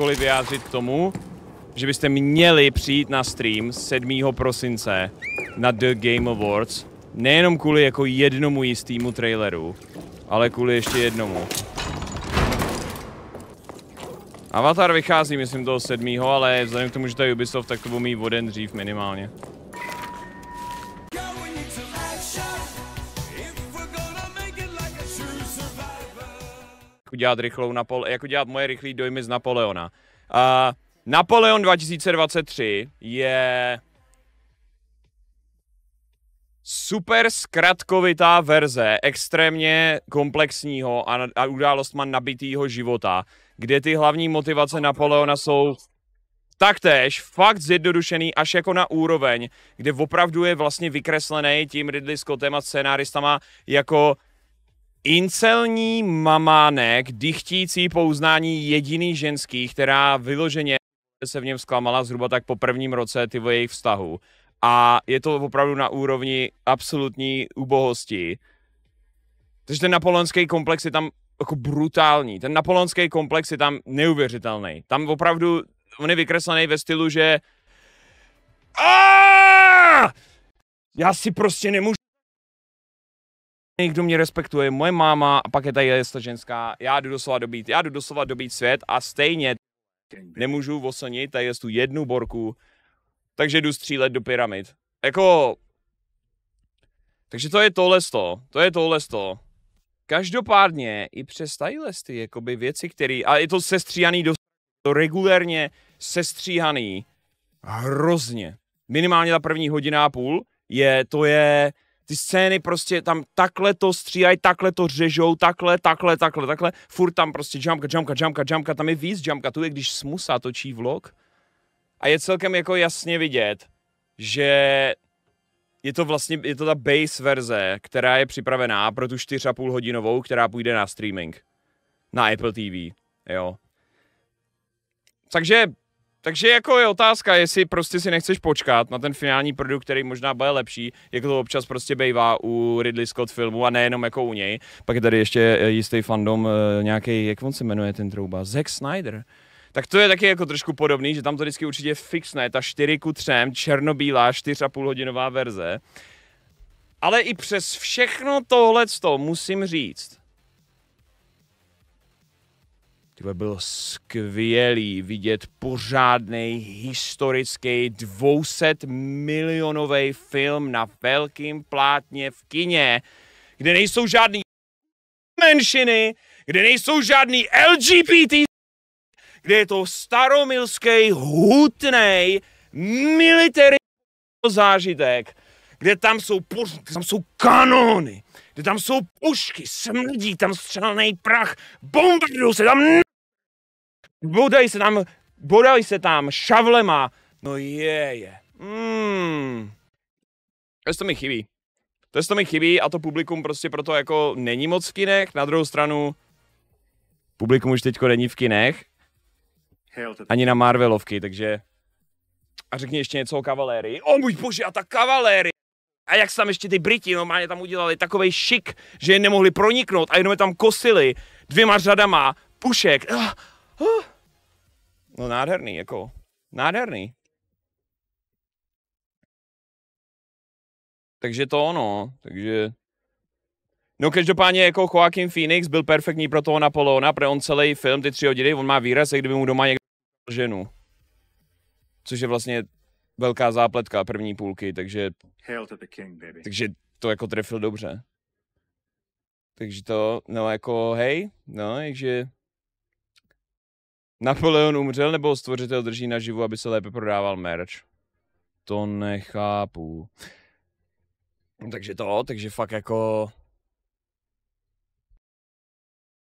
jakkoliv vyjádřit k tomu, že byste měli přijít na stream 7. prosince na The Game Awards, nejenom kvůli jako jednomu jistému traileru, ale kvůli ještě jednomu. Avatar vychází, myslím, toho 7. ale vzhledem k tomu, že to je Ubisoft, tak to bude mít voden dřív minimálně. udělat rychlou Napole- jak udělat moje rychlé dojmy z Napoleona. Uh, Napoleon 2023 je super zkratkovitá verze extrémně komplexního a, a událostma nabitýho života, kde ty hlavní motivace Napoleona jsou taktéž fakt zjednodušený až jako na úroveň, kde opravdu je vlastně vykreslený tím Ridley Scottem a scenáristama jako Incelní mamánek, dychtící po uznání jediný ženský, která vyloženě se v něm zklamala zhruba tak po prvním roce ty jejich vztahu. A je to opravdu na úrovni absolutní ubohosti. Takže ten napoleonský komplex je tam jako brutální. Ten napoleonský komplex je tam neuvěřitelný. Tam opravdu on je vykreslený ve stylu, že Aaaa! já si prostě nemůžu kdo mě respektuje, moje máma a pak je tady ta ženská, já jdu doslova dobít, já jdu doslova dobít svět a stejně nemůžu oslnit tady je tu jednu borku, takže jdu střílet do pyramid. Jako, takže to je tohle sto, to je tohle sto. Každopádně i přes tadyhle ty jakoby věci, které, a je to sestříhaný do to regulérně sestříhaný hrozně. Minimálně ta první hodina a půl je, to je, ty scény prostě tam takhle to stříhají, takhle to řežou, takhle, takhle, takhle, takhle, furt tam prostě jumpka, jumpka, jumpka, jumpka, tam je víc jumpka, tu je, když smusa točí vlog a je celkem jako jasně vidět, že je to vlastně, je to ta base verze, která je připravená pro tu 4,5 hodinovou, která půjde na streaming. Na Apple TV, jo. Takže takže jako je otázka, jestli prostě si nechceš počkat na ten finální produkt, který možná bude lepší, jako to občas prostě bejvá u Ridley Scott filmu a nejenom jako u něj. Pak je tady ještě eh, jistý fandom eh, nějaký, jak on se jmenuje ten trouba, Zack Snyder. Tak to je taky jako trošku podobný, že tam to vždycky určitě fixne, ta 4 ku 3, černobílá, 4,5 hodinová verze. Ale i přes všechno tohle musím říct, Tyhle bylo skvělý vidět pořádný historický 200 milionový film na velkým plátně v kině, kde nejsou žádný menšiny, kde nejsou žádný LGBT, kde je to staromilský, hutný, military zážitek, kde tam jsou, poř- tam jsou kanóny, kde tam jsou pušky, smrdí tam střelný prach, bombardují se tam Bodej se tam, bodej se tam šavlema. No je, je. Mm. To to mi chybí. To, to mi chybí a to publikum prostě proto jako není moc v kinech. Na druhou stranu, publikum už teďko není v kinech. Ani na Marvelovky, takže... A řekni ještě něco o kavalérii. O můj bože, a ta kavalérie! A jak tam ještě ty Briti normálně tam udělali takový šik, že je nemohli proniknout a jenom je tam kosili dvěma řadama pušek. Ugh. Ah, No nádherný, jako. Nádherný. Takže to ono, takže... No každopádně jako Joaquin Phoenix byl perfektní pro toho Napoleona, pro on celý film, ty tři hodiny, on má výraz, jak kdyby mu doma někdo ženu. Což je vlastně velká zápletka první půlky, takže... Hail to the King, baby. takže to jako trefil dobře. Takže to, no jako hej, no, takže Napoleon umřel nebo stvořitel drží naživu, aby se lépe prodával merch? To nechápu. No, takže to, takže fakt jako...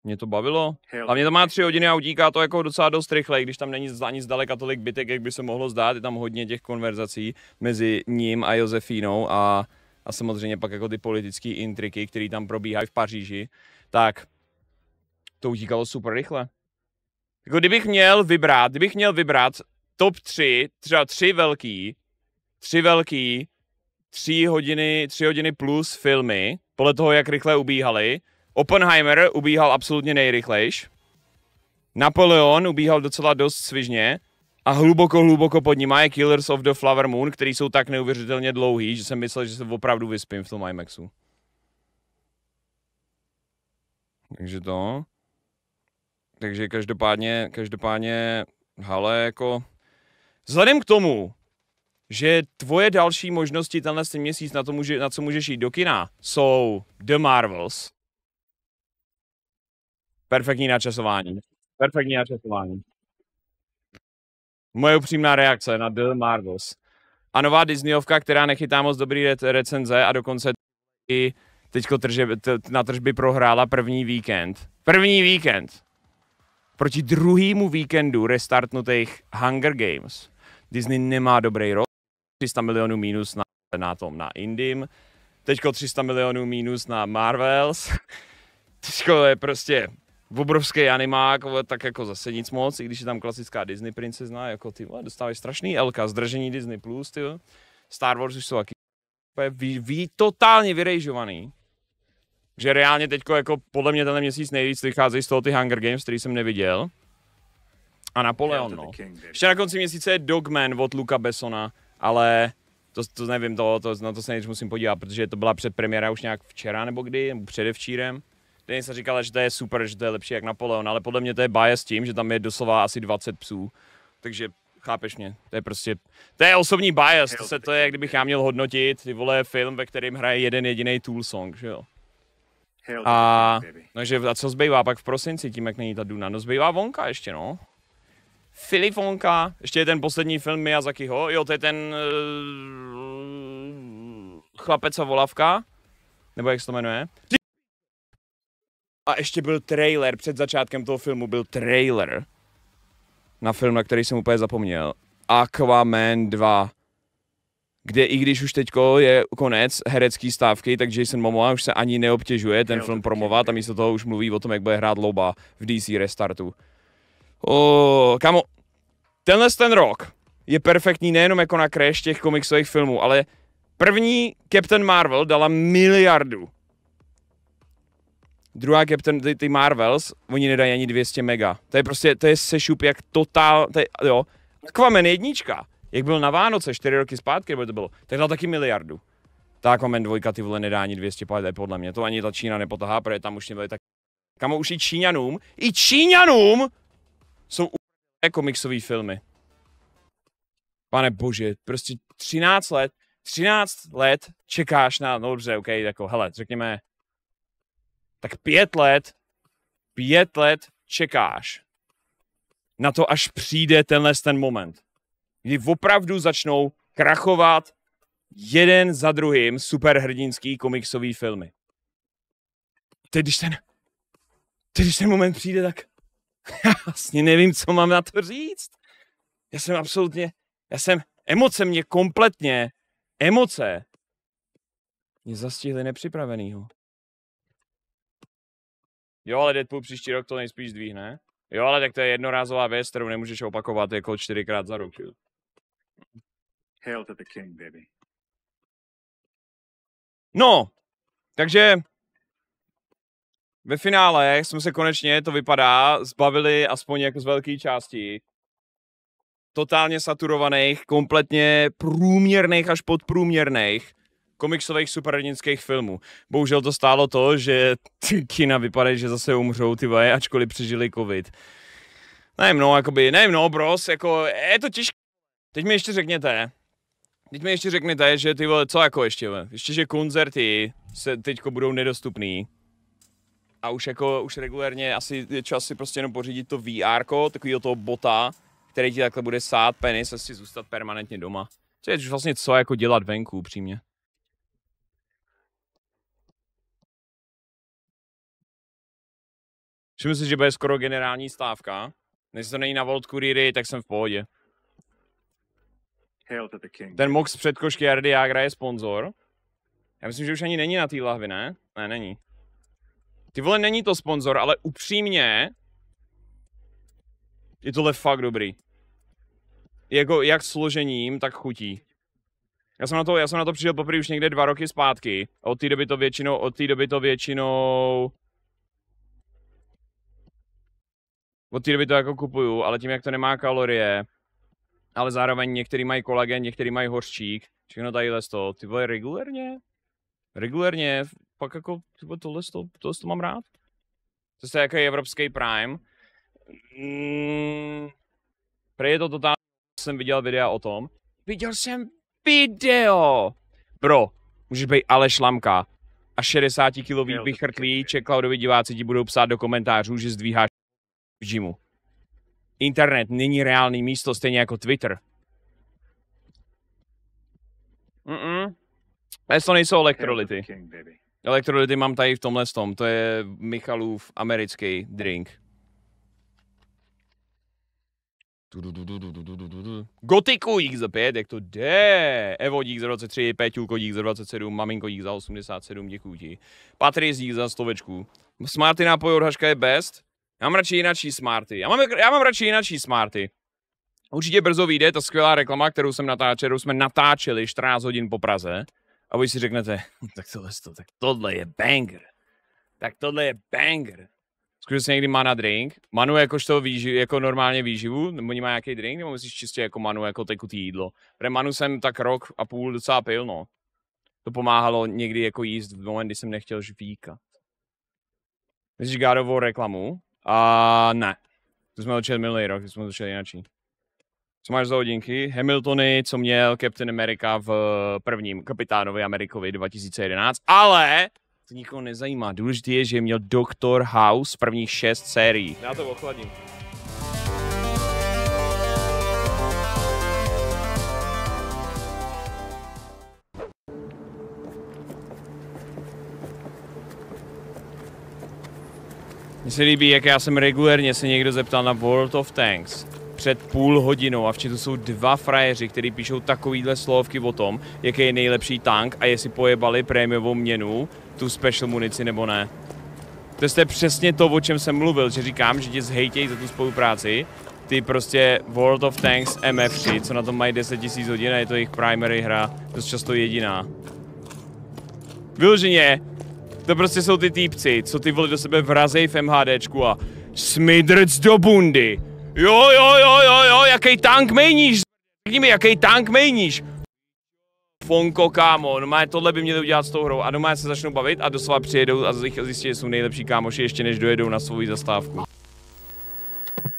Mě to bavilo. A mě to má tři hodiny a utíká to jako docela dost rychle, když tam není ani zdaleka tolik bytek, jak by se mohlo zdát. Je tam hodně těch konverzací mezi ním a Josefínou a, a samozřejmě pak jako ty politické intriky, které tam probíhají v Paříži. Tak to utíkalo super rychle. Jako kdybych měl vybrat, kdybych měl vybrat top 3, třeba tři velký, tři velký, tři hodiny, tři hodiny plus filmy, podle toho, jak rychle ubíhali. Oppenheimer ubíhal absolutně nejrychlejš. Napoleon ubíhal docela dost svižně a hluboko, hluboko pod ním je Killers of the Flower Moon, který jsou tak neuvěřitelně dlouhý, že jsem myslel, že se opravdu vyspím v tom IMAXu. Takže to takže každopádně, každopádně, hale jako, vzhledem k tomu, že tvoje další možnosti tenhle měsíc, na, to může, na co můžeš jít do kina, jsou The Marvels. Perfektní načasování. Perfektní načasování. Moje upřímná reakce na The Marvels. A nová Disneyovka, která nechytá moc dobrý re- recenze a dokonce i teďko trže, na tržby prohrála první víkend. První víkend! proti druhému víkendu restartnutých Hunger Games Disney nemá dobrý rok. 300 milionů mínus na, na tom, na Indym. Teďko 300 milionů mínus na Marvels. Teďko je prostě obrovský animák, tak jako zase nic moc, i když je tam klasická Disney princezna, jako ty vole, dostávají strašný elka zdržení Disney+, Plus, ty Star Wars už jsou taky vy, vy, totálně vyrejžovaný že reálně teď jako podle mě ten měsíc nejvíc vycházejí z toho ty Hunger Games, který jsem neviděl. A Napoleon, no. Ještě na konci měsíce je Dogman od Luka Bessona, ale to, to nevím, to, to, na to se nejdřív musím podívat, protože to byla předpremiéra už nějak včera nebo kdy, nebo předevčírem. Ten se říkala, že to je super, že to je lepší jak Napoleon, ale podle mě to je bias tím, že tam je doslova asi 20 psů. Takže chápeš mě, to je prostě, to je osobní bias, to, se, to je, jak kdybych já měl hodnotit, ty vole, film, ve kterém hraje jeden jediný Tool song, že jo. A, no, že, a co zbývá pak v prosinci, tím jak není ta Duna? No zbývá Vonka ještě, no. Filip Vonka, ještě je ten poslední film Miyazakiho, jo, to je ten uh, chlapec a volavka, nebo jak se to jmenuje. A ještě byl trailer, před začátkem toho filmu byl trailer na film, na který jsem úplně zapomněl. Aquaman 2 kde i když už teďko je konec herecký stávky, tak Jason Momoa už se ani neobtěžuje ten film promovat a místo toho už mluví o tom, jak bude hrát Loba v DC Restartu. O, kamo, tenhle ten rok je perfektní nejenom jako na crash těch komiksových filmů, ale první Captain Marvel dala miliardu. Druhá Captain, ty, ty Marvels, oni nedají ani 200 mega. To je prostě, to je sešup jak totál, to je, jo. Aquaman jednička jak byl na Vánoce, čtyři roky zpátky, nebo to bylo, tak dal taky miliardu. Ta komen dvojka ty vole nedá ani 250, podle mě, to ani ta Čína nepotahá, protože tam už nebyly tak... Kamo už i Číňanům, i Číňanům jsou u... komiksové filmy. Pane bože, prostě 13 let, 13 let čekáš na, no dobře, ok, jako hele, řekněme, tak pět let, pět let čekáš na to, až přijde tenhle ten moment kdy opravdu začnou krachovat jeden za druhým superhrdinský komiksový filmy. Teď, když ten, teď, když ten moment přijde, tak já vlastně nevím, co mám na to říct. Já jsem absolutně, já jsem, emoce mě kompletně, emoce mě zastihly nepřipravenýho. Jo, ale Deadpool příští rok to nejspíš zdvíhne. Jo, ale tak to je jednorázová věc, kterou nemůžeš opakovat jako čtyřikrát za rok. Hail to the king, baby. No, takže ve finále jsme se konečně, to vypadá, zbavili aspoň jako z velké části totálně saturovaných, kompletně průměrných až podprůměrných komiksových superhrdinských filmů. Bohužel to stálo to, že ty kina vypadají, že zase umřou ty vaje, ačkoliv přežili covid. Nevím, no, jakoby, nevím, no, bros, jako, je to těžké. Teď mi ještě řekněte, teď mi ještě řekněte, že ty vole, co jako ještě, vole? ještě že koncerty se teďko budou nedostupný. A už jako, už regulérně asi je čas si prostě jenom pořídit to VR, takovýho toho bota, který ti takhle bude sát penis a si zůstat permanentně doma. To je vlastně co jako dělat venku, upřímně. Myslím, si, že bude skoro generální stávka. Než to není na World Couriery, tak jsem v pohodě. Ten Mox Jardy Jagra je sponzor. Já myslím, že už ani není na té lahvi, ne? Ne, není. Ty vole, není to sponzor, ale upřímně je tohle fakt dobrý. Jako jak složením, tak chutí. Já jsem na to, já jsem na to přišel poprvé už někde dva roky zpátky. od té doby to většinou, od té doby to většinou... Od té doby to jako kupuju, ale tím, jak to nemá kalorie, ale zároveň některý mají kolagen, některý mají horčík, všechno tady z toho, ty vole, regulérně, regulérně, pak jako, ty vole, tohle, to, tohle to mám rád. To je jako evropský Prime. Mm, prej je to totálně, jsem viděl videa o tom. Viděl jsem video! Bro, můžeš být ale šlamka. A 60 kilový vychrtlí, cloudový diváci ti budou psát do komentářů, že zdvíháš v gymu internet není reálný místo, stejně jako Twitter. Mm-mm. To nejsou elektrolyty. Elektrolyty mám tady v tomhle tom. To je Michalův americký drink. Gotiku dík za 5, jak to jde. Evo dík za 23, Peťulko dík za 27, Maminko dík za 87, děkuji ti. Patrice dík za stovečku. Smarty nápoj od Haška je best. Já mám radši jinačí smarty. Já mám, já mám radši jinačí smarty. Určitě brzo vyjde ta skvělá reklama, kterou jsem natáčel, kterou jsme natáčeli 14 hodin po Praze. A vy si řeknete, tak tohle, to, tak tohle je banger. Tak tohle je banger. Skutečně někdy mana drink. Manu jakožto výživu, jako normálně výživu, nebo má nějaký drink, nebo myslíš čistě jako Manu, jako tekutý jídlo. Pre Manu jsem tak rok a půl docela pil, no. To pomáhalo někdy jako jíst v moment, kdy jsem nechtěl žvíkat. Myslíš gádovou reklamu? A ne. To jsme začali minulý rok, jsme začali jinačí. Co máš za hodinky? Hamiltony, co měl Captain America v eh, prvním kapitánovi Amerikovi 2011, ale to nikoho nezajímá. Důležité je, že měl Doctor House prvních šest sérií. Já to ochladím. Mně se líbí, jak já jsem regulérně se někdo zeptal na World of Tanks před půl hodinou a v to jsou dva frajeři, kteří píšou takovýhle slovky o tom, jaký je nejlepší tank a jestli pojebali prémiovou měnu, tu special munici nebo ne. To je přesně to, o čem jsem mluvil, že říkám, že tě zhejtějí za tu spolupráci, ty prostě World of Tanks MF3, co na tom mají 10 000 hodin a je to jejich primary hra, dost často jediná. Vyloženě, to prostě jsou ty týpci, co ty vole do sebe vrazej v MHDčku a smidrc do bundy. Jo, jo, jo, jo, jo, jaký tank mejníš? Řekni mi, jaký tank mejníš? Fonko, kámo, no má tohle by měli udělat s tou hrou a doma se začnou bavit a doslova přijedou a zjistí, že jsou nejlepší kámoši ještě než dojedou na svou zastávku.